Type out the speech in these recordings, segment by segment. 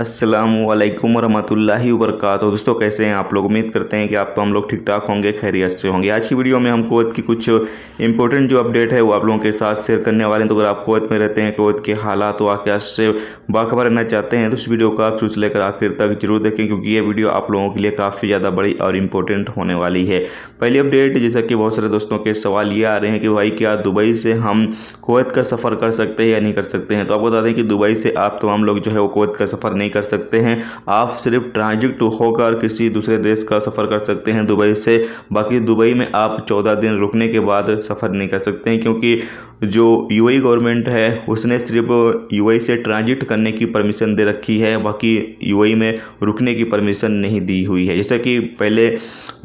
असलकम वरहमल वरक दोस्तों कैसे हैं आप लोग उम्मीद करते हैं कि आप तो हम लोग ठीक ठाक होंगे खैरियत से होंगे आज की वीडियो में हम कोवत की कुछ इंपॉर्टेंट जो अपडेट है वो आप लोगों के साथ शेयर करने वाले हैं तो अगर आप कोवत में रहते हैं कोवत के हालात वाक़ात से बाखबर रहना चाहते हैं तो इस वीडियो को आप चूज लेकर आखिर तक जरूर देखें क्योंकि ये वीडियो आप लोगों के लिए काफ़ी ज़्यादा बड़ी और इम्पोर्टेंट होने वाली है पहली अपडेट जैसा कि बहुत सारे दोस्तों के सवाल ये आ रहे हैं कि भाई क्या दुबई से हम कोवत का सफ़र कर सकते हैं या नहीं कर सकते हैं तो आपको बता दें कि दुबई से आप तमाम तो लोग जो है वो कोवत का सफ़र नहीं नहीं कर सकते हैं आप सिर्फ ट्रांजिट होकर किसी दूसरे देश का सफ़र कर सकते हैं दुबई से बाकी दुबई में आप चौदह दिन रुकने के बाद सफ़र नहीं कर सकते हैं क्योंकि जो यूएई गवर्नमेंट है उसने सिर्फ यूएई से ट्रांजिट करने की परमिशन दे रखी है बाकी यूएई में रुकने की परमिशन नहीं दी हुई है जैसा कि पहले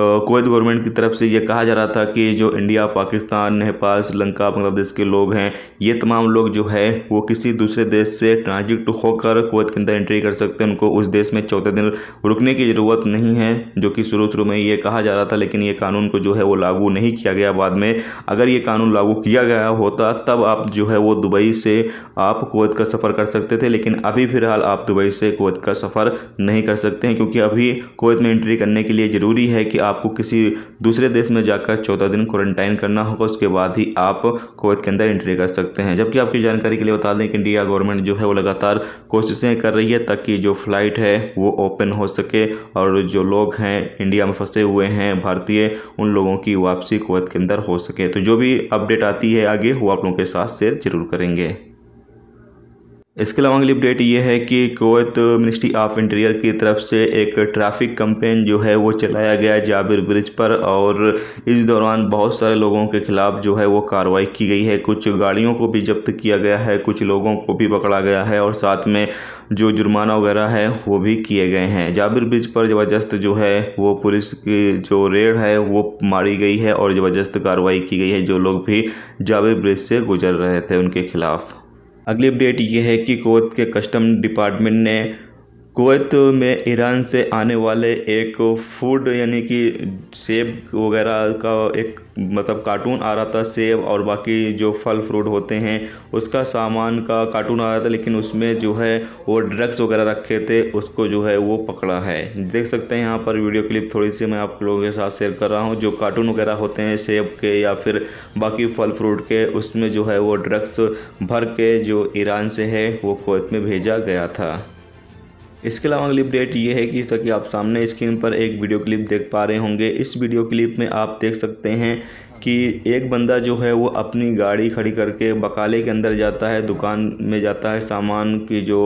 कोवैत गवर्नमेंट की तरफ से ये कहा जा रहा था कि जो इंडिया पाकिस्तान नेपाल श्रीलंका बांग्लादेश के लोग हैं ये तमाम लोग जो है वो किसी दूसरे देश से ट्रांजिट होकर कोवैत के अंदर एंट्री कर कर सकते हैं उनको उस देश में चौदह दिन रुकने की ज़रूरत नहीं है जो कि शुरू शुरू में ये कहा जा रहा था लेकिन ये कानून को जो है वो लागू नहीं किया गया बाद में अगर ये कानून लागू किया गया होता तब आप जो है वो दुबई से आप कुवैत का सफ़र कर सकते थे लेकिन अभी फिलहाल आप दुबई से कुवैत का सफ़र नहीं कर सकते हैं क्योंकि अभी कोवत में एंट्री करने के लिए ज़रूरी है कि आपको किसी दूसरे देश में जाकर चौदह दिन क्वारंटाइन करना होगा उसके बाद ही आप कुवैत के अंदर एंट्री कर सकते हैं जबकि आपकी जानकारी के लिए बता दें कि इंडिया गवर्नमेंट जो है वो लगातार कोशिशें कर रही है ताकि जो फ़्लाइट है वो ओपन हो सके और जो लोग हैं इंडिया में फंसे हुए हैं भारतीय उन लोगों की वापसी कुवैत के अंदर हो सके तो जो भी अपडेट आती है आगे वो आप लोगों के साथ शेयर जरूर करेंगे इसके अलावा अगली अपडेट ये है कि कोत मिनिस्ट्री ऑफ इंटीरियर की तरफ से एक ट्रैफिक कंपेन जो है वो चलाया गया जाबिर ब्रिज पर और इस दौरान बहुत सारे लोगों के खिलाफ जो है वो कार्रवाई की गई है कुछ गाड़ियों को भी जब्त किया गया है कुछ लोगों को भी पकड़ा गया है और साथ में जो जुर्माना वगैरह है वो भी किए गए हैं जाबिर ब्रिज पर ज़बरदस्त जो है वो पुलिस की जो रेड है वो मारी गई है और ज़बरदस्त कार्रवाई की गई है जो लोग भी जाबिर ब्रिज से गुजर रहे थे उनके खिलाफ़ अगली अपडेट ये है कि कोत के कस्टम डिपार्टमेंट ने कुवैत में ईरान से आने वाले एक फूड यानी कि सेब वगैरह का एक मतलब कार्टून आ रहा था सेब और बाकी जो फल फ्रूट होते हैं उसका सामान का कार्टून आ रहा था लेकिन उसमें जो है वो ड्रग्स वगैरह रखे थे उसको जो है वो पकड़ा है देख सकते हैं यहाँ पर वीडियो क्लिप थोड़ी सी मैं आप लोगों के साथ शेयर कर रहा हूँ जो कार्टून वगैरह होते हैं सेब के या फिर बाकी फल फ्रूट के उसमें जो है वो ड्रग्स भर के जो ईरान से है वो कुवैत में भेजा गया था इसके अलावा अगली अपडेट ये है कि जैसा कि आप सामने स्क्रीन पर एक वीडियो क्लिप देख पा रहे होंगे इस वीडियो क्लिप में आप देख सकते हैं कि एक बंदा जो है वो अपनी गाड़ी खड़ी करके बकाले के अंदर जाता है दुकान में जाता है सामान की जो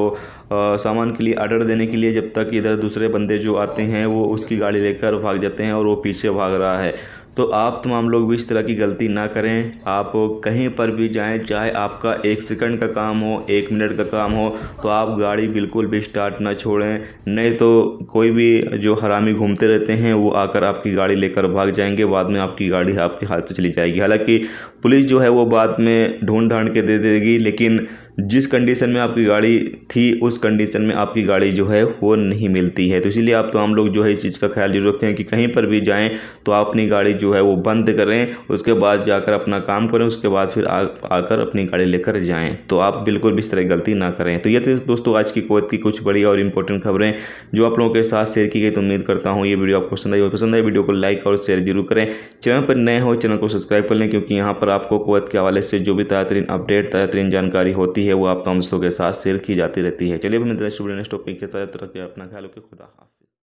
सामान के लिए आर्डर देने के लिए जब तक इधर दूसरे बंदे जो आते हैं वो उसकी गाड़ी लेकर भाग जाते हैं और वो पीछे भाग रहा है तो आप तमाम लोग भी इस तरह की गलती ना करें आप कहीं पर भी जाएं चाहे आपका एक सेकंड का काम हो एक मिनट का काम हो तो आप गाड़ी बिल्कुल भी स्टार्ट ना छोड़ें नहीं तो कोई भी जो हरामी घूमते रहते हैं वो आकर आपकी गाड़ी लेकर भाग जाएंगे बाद में आपकी गाड़ी आपके हाथ से चली जाएगी हालांकि पुलिस जो है वो बाद में ढूंढ ढांड के दे देगी लेकिन जिस कंडीशन में आपकी गाड़ी थी उस कंडीशन में आपकी गाड़ी जो है वो नहीं मिलती है तो इसीलिए आप तमाम लोग जो है इस चीज़ का ख्याल जरूर रखें कि कहीं पर भी जाएं तो आप अपनी गाड़ी जो है वो बंद करें उसके बाद जाकर अपना काम करें उसके बाद फिर आ, आकर अपनी गाड़ी लेकर जाएँ तो आप बिल्कुल भी इस तरह गलती ना करें तो ये थे दोस्तों आज की कोत की कुछ बड़ी और इंपॉर्टेंट खबरें जो आप लोगों के साथ शेयर की गई तो उम्मीद करता हूँ ये वीडियो आपको पसंद आई पसंद आई वीडियो को लाइक और शेयर जरूर करें चैनल पर नए हो चैनल को सब्सक्राइब कर लें क्योंकि यहाँ पर आपको कोत के हवाले से जो भी ताज़ा अपडेट ताज़ा जानकारी होती है है वो आप हम दोस्तों के साथ शेयर की जाती रहती है चलिए मित्र नेक्स्ट वीडियो टॉपिक के साथ तरह के अपना ख्याल रखिए खुदा हाफ़